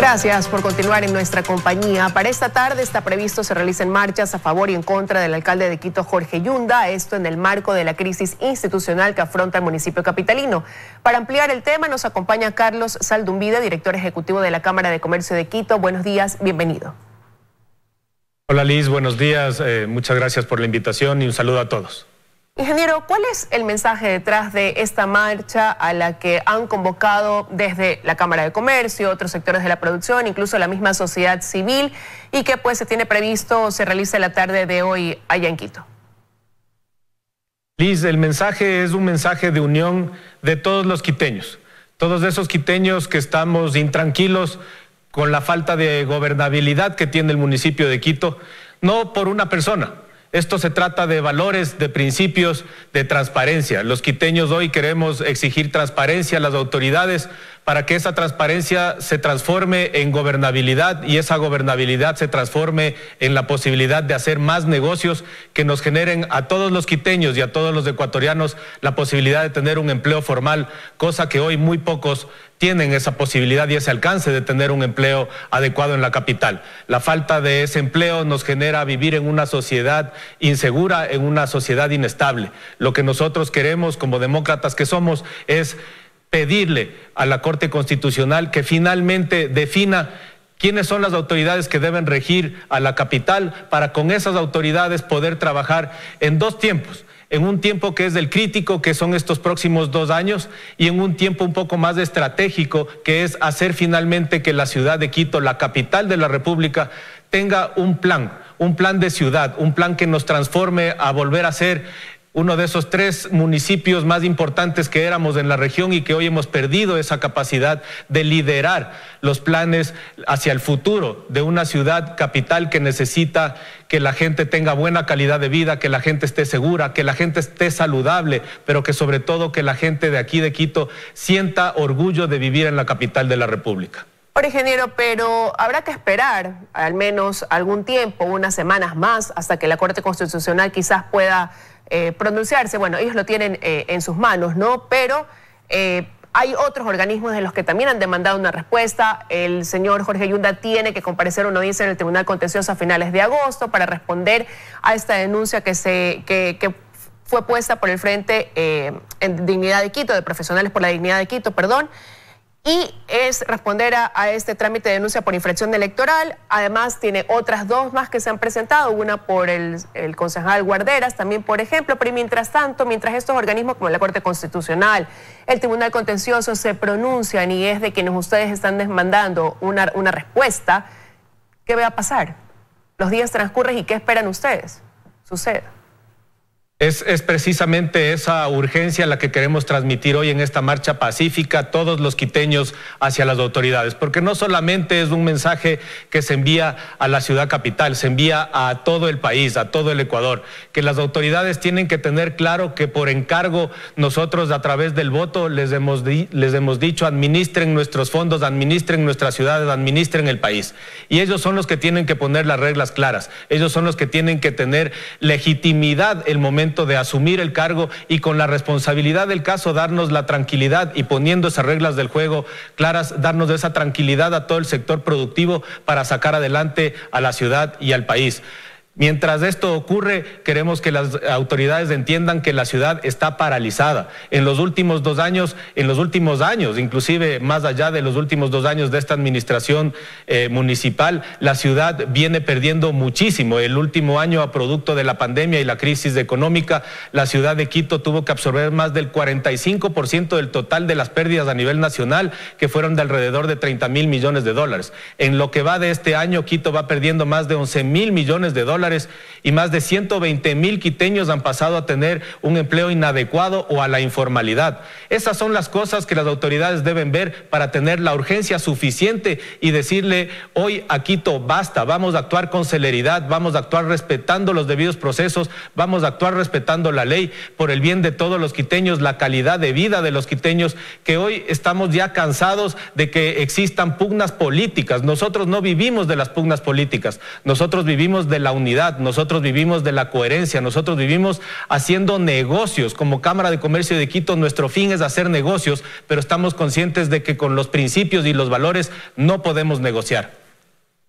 Gracias por continuar en nuestra compañía. Para esta tarde está previsto se realicen marchas a favor y en contra del alcalde de Quito, Jorge Yunda, esto en el marco de la crisis institucional que afronta el municipio capitalino. Para ampliar el tema nos acompaña Carlos Saldumbida, director ejecutivo de la Cámara de Comercio de Quito. Buenos días, bienvenido. Hola Liz, buenos días, eh, muchas gracias por la invitación y un saludo a todos. Ingeniero, ¿cuál es el mensaje detrás de esta marcha a la que han convocado desde la Cámara de Comercio, otros sectores de la producción, incluso la misma sociedad civil y que pues se tiene previsto se realice la tarde de hoy allá en Quito? Liz, el mensaje es un mensaje de unión de todos los quiteños, todos esos quiteños que estamos intranquilos con la falta de gobernabilidad que tiene el municipio de Quito, no por una persona, esto se trata de valores, de principios, de transparencia. Los quiteños hoy queremos exigir transparencia a las autoridades, para que esa transparencia se transforme en gobernabilidad y esa gobernabilidad se transforme en la posibilidad de hacer más negocios que nos generen a todos los quiteños y a todos los ecuatorianos la posibilidad de tener un empleo formal, cosa que hoy muy pocos tienen esa posibilidad y ese alcance de tener un empleo adecuado en la capital. La falta de ese empleo nos genera vivir en una sociedad insegura, en una sociedad inestable. Lo que nosotros queremos como demócratas que somos es pedirle a la Corte Constitucional que finalmente defina quiénes son las autoridades que deben regir a la capital para con esas autoridades poder trabajar en dos tiempos en un tiempo que es del crítico, que son estos próximos dos años, y en un tiempo un poco más estratégico, que es hacer finalmente que la ciudad de Quito, la capital de la República, tenga un plan, un plan de ciudad, un plan que nos transforme a volver a ser uno de esos tres municipios más importantes que éramos en la región y que hoy hemos perdido esa capacidad de liderar los planes hacia el futuro de una ciudad capital que necesita que la gente tenga buena calidad de vida, que la gente esté segura, que la gente esté saludable, pero que sobre todo que la gente de aquí de Quito sienta orgullo de vivir en la capital de la República. Por ingeniero, pero habrá que esperar al menos algún tiempo, unas semanas más, hasta que la Corte Constitucional quizás pueda eh, pronunciarse. Bueno, ellos lo tienen eh, en sus manos, ¿no? Pero eh, hay otros organismos de los que también han demandado una respuesta. El señor Jorge Ayunda tiene que comparecer uno dice, en el Tribunal Contencioso a finales de agosto para responder a esta denuncia que se que fue puesta por el Frente en Dignidad de Quito, de Profesionales por la Dignidad de Quito, perdón y es responder a, este trámite de denuncia por infracción electoral. Además, tiene otras dos más que se han presentado, una por el, concejal Guarderas, también por ejemplo, pero mientras tanto, mientras estos organismos como la Corte Constitucional, el Tribunal Contencioso se pronuncian y es de quienes ustedes están demandando una, una respuesta, ¿qué va a pasar? Los días transcurren y ¿qué esperan ustedes? Suceda. Es, precisamente esa urgencia la que queremos transmitir hoy en esta marcha pacífica, todos los quiteños hacia las autoridades, porque no solamente es un mensaje que se envía a la ciudad capital, se envía a todo el país, a todo el Ecuador, que las autoridades tienen que tener claro que por encargo nosotros a través del voto les hemos, les hemos dicho administren nuestros fondos, administren nuestras ciudades, administren el país. Y ellos son los que tienen que poner las reglas claras, ellos son los que tienen que tener legitimidad el momento de asumir el cargo y con la responsabilidad del caso darnos la tranquilidad y poniendo esas reglas del juego claras, darnos esa tranquilidad a todo el sector productivo para sacar adelante a la ciudad y al país. Mientras esto ocurre, queremos que las autoridades entiendan que la ciudad está paralizada. En los últimos dos años, en los últimos años, inclusive más allá de los últimos dos años de esta administración eh, municipal, la ciudad viene perdiendo muchísimo. El último año, a producto de la pandemia y la crisis económica, la ciudad de Quito tuvo que absorber más del 45% del total de las pérdidas a nivel nacional, que fueron de alrededor de 30 mil millones de dólares. En lo que va de este año, Quito va perdiendo más de 11 mil millones de dólares y más de 120 mil quiteños han pasado a tener un empleo inadecuado o a la informalidad. Esas son las cosas que las autoridades deben ver para tener la urgencia suficiente y decirle hoy a Quito, basta, vamos a actuar con celeridad, vamos a actuar respetando los debidos procesos, vamos a actuar respetando la ley por el bien de todos los quiteños, la calidad de vida de los quiteños, que hoy estamos ya cansados de que existan pugnas políticas. Nosotros no vivimos de las pugnas políticas, nosotros vivimos de la unidad nosotros vivimos de la coherencia, nosotros vivimos haciendo negocios. Como Cámara de Comercio de Quito, nuestro fin es hacer negocios, pero estamos conscientes de que con los principios y los valores no podemos negociar.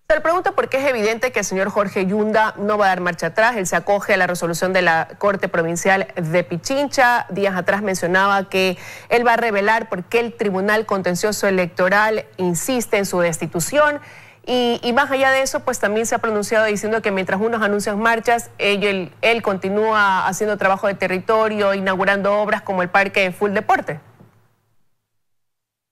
Se le pregunto porque es evidente que el señor Jorge Yunda no va a dar marcha atrás. Él se acoge a la resolución de la Corte Provincial de Pichincha. Días atrás mencionaba que él va a revelar por qué el Tribunal Contencioso Electoral insiste en su destitución. Y, más allá de eso, pues también se ha pronunciado diciendo que mientras unos anuncian marchas, él, él continúa haciendo trabajo de territorio, inaugurando obras como el Parque Full Deporte.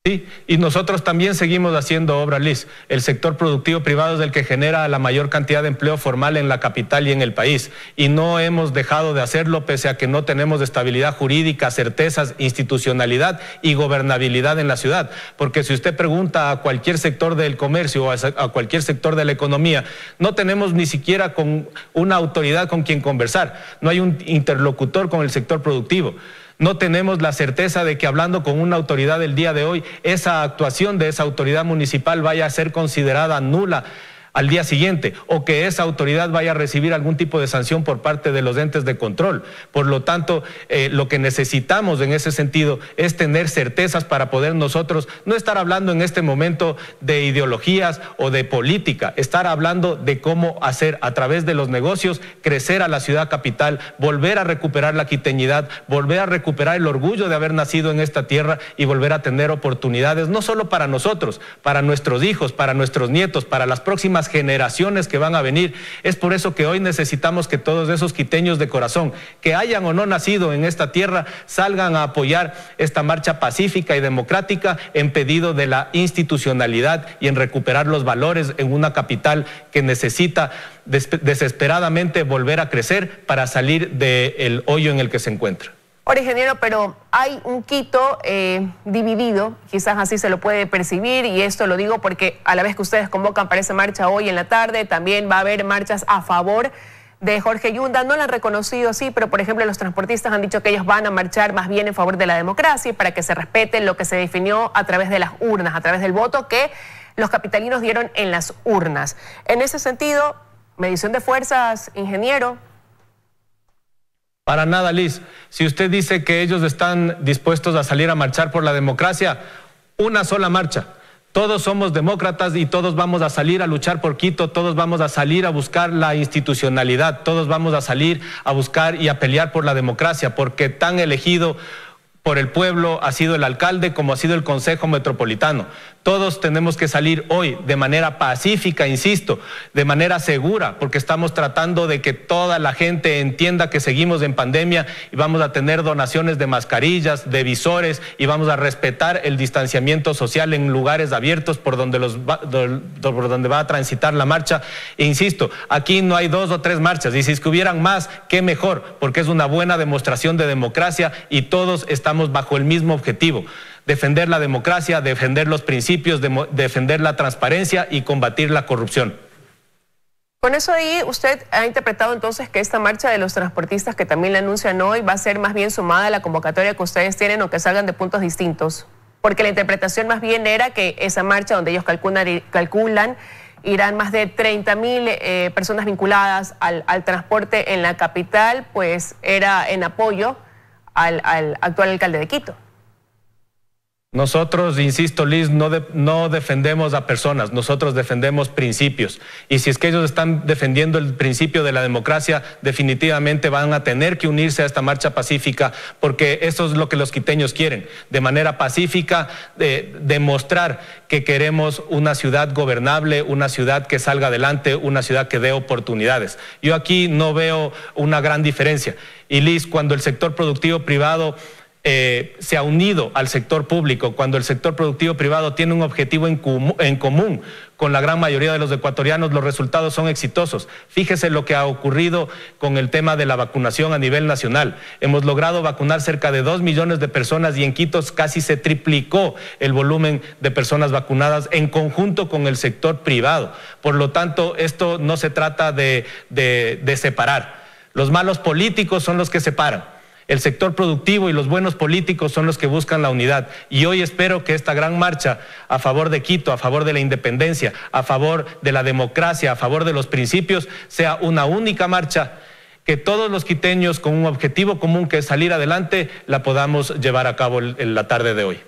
Sí, y nosotros también seguimos haciendo obra LIS. El sector productivo privado es el que genera la mayor cantidad de empleo formal en la capital y en el país. Y no hemos dejado de hacerlo pese a que no tenemos estabilidad jurídica, certezas, institucionalidad y gobernabilidad en la ciudad. Porque si usted pregunta a cualquier sector del comercio o a cualquier sector de la economía, no tenemos ni siquiera con una autoridad con quien conversar. No hay un interlocutor con el sector productivo. No tenemos la certeza de que hablando con una autoridad el día de hoy, esa actuación de esa autoridad municipal vaya a ser considerada nula al día siguiente o que esa autoridad vaya a recibir algún tipo de sanción por parte de los entes de control. Por lo tanto, eh, lo que necesitamos en ese sentido es tener certezas para poder nosotros no estar hablando en este momento de ideologías o de política, estar hablando de cómo hacer a través de los negocios crecer a la ciudad capital, volver a recuperar la quiteñidad, volver a recuperar el orgullo de haber nacido en esta tierra y volver a tener oportunidades, no solo para nosotros, para nuestros hijos, para nuestros nietos, para las próximas generaciones que van a venir. Es por eso que hoy necesitamos que todos esos quiteños de corazón, que hayan o no nacido en esta tierra, salgan a apoyar esta marcha pacífica y democrática en pedido de la institucionalidad y en recuperar los valores en una capital que necesita desesperadamente volver a crecer para salir del hoyo en el que se encuentra ingeniero, pero hay un Quito eh, dividido, quizás así se lo puede percibir, y esto lo digo porque a la vez que ustedes convocan para esa marcha hoy en la tarde, también va a haber marchas a favor de Jorge Yunda. No la han reconocido, sí, pero por ejemplo los transportistas han dicho que ellos van a marchar más bien en favor de la democracia para que se respete lo que se definió a través de las urnas, a través del voto que los capitalinos dieron en las urnas. En ese sentido, medición de fuerzas, ingeniero, para nada, Liz. Si usted dice que ellos están dispuestos a salir a marchar por la democracia, una sola marcha. Todos somos demócratas y todos vamos a salir a luchar por Quito, todos vamos a salir a buscar la institucionalidad, todos vamos a salir a buscar y a pelear por la democracia, porque tan elegido por el pueblo, ha sido el alcalde, como ha sido el Consejo Metropolitano. Todos tenemos que salir hoy de manera pacífica, insisto, de manera segura, porque estamos tratando de que toda la gente entienda que seguimos en pandemia y vamos a tener donaciones de mascarillas, de visores y vamos a respetar el distanciamiento social en lugares abiertos por donde, los va, por donde va a transitar la marcha. E insisto, aquí no hay dos o tres marchas y si es que hubieran más, qué mejor, porque es una buena demostración de democracia y todos estamos estamos bajo el mismo objetivo, defender la democracia, defender los principios, defender la transparencia y combatir la corrupción. Con eso ahí, usted ha interpretado entonces que esta marcha de los transportistas que también la anuncian hoy va a ser más bien sumada a la convocatoria que ustedes tienen o que salgan de puntos distintos. Porque la interpretación más bien era que esa marcha donde ellos calculan, irán más de 30 mil eh, personas vinculadas al, al transporte en la capital, pues era en apoyo al, actual alcalde de Quito. Nosotros, insisto, Liz, no, defendemos a personas, nosotros defendemos principios. Y si es que ellos están defendiendo el principio de la democracia, definitivamente van a tener que unirse a esta marcha pacífica, porque eso es lo que los quiteños quieren, de manera pacífica, demostrar que queremos una ciudad gobernable, una ciudad que salga adelante, una ciudad que dé oportunidades. Yo aquí no veo una gran diferencia. Y Liz, cuando el sector productivo privado... Eh, se ha unido al sector público, cuando el sector productivo privado tiene un objetivo en, común con la gran mayoría de los ecuatorianos, los resultados son exitosos. Fíjese lo que ha ocurrido con el tema de la vacunación a nivel nacional. Hemos logrado vacunar cerca de dos millones de personas y en Quito casi se triplicó el volumen de personas vacunadas en conjunto con el sector privado. Por lo tanto, esto no se trata de, de separar. Los malos políticos son los que separan el sector productivo y los buenos políticos son los que buscan la unidad. Y hoy espero que esta gran marcha a favor de Quito, a favor de la independencia, a favor de la democracia, a favor de los principios, sea una única marcha que todos los quiteños con un objetivo común que es salir adelante, la podamos llevar a cabo en la tarde de hoy.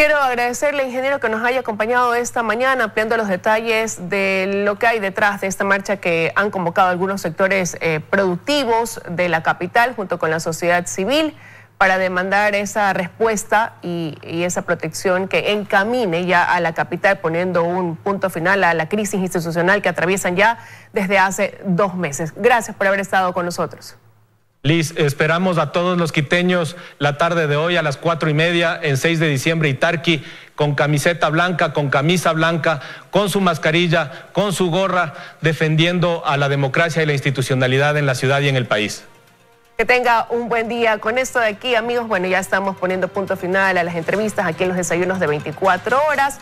Quiero agradecerle, ingeniero, que nos haya acompañado esta mañana ampliando los detalles de lo que hay detrás de esta marcha que han convocado algunos sectores eh, productivos de la capital junto con la sociedad civil para demandar esa respuesta y esa protección que encamine ya a la capital, poniendo un punto final a la crisis institucional que atraviesan ya desde hace dos meses. Gracias por haber estado con nosotros. Liz, esperamos a todos los quiteños la tarde de hoy a las cuatro y media en 6 de diciembre Itarqui con camiseta blanca, con camisa blanca, con su mascarilla, con su gorra, defendiendo a la democracia y la institucionalidad en la ciudad y en el país. Que tenga un buen día. Con esto de aquí, amigos, bueno, ya estamos poniendo punto final a las entrevistas aquí en los desayunos de 24 horas.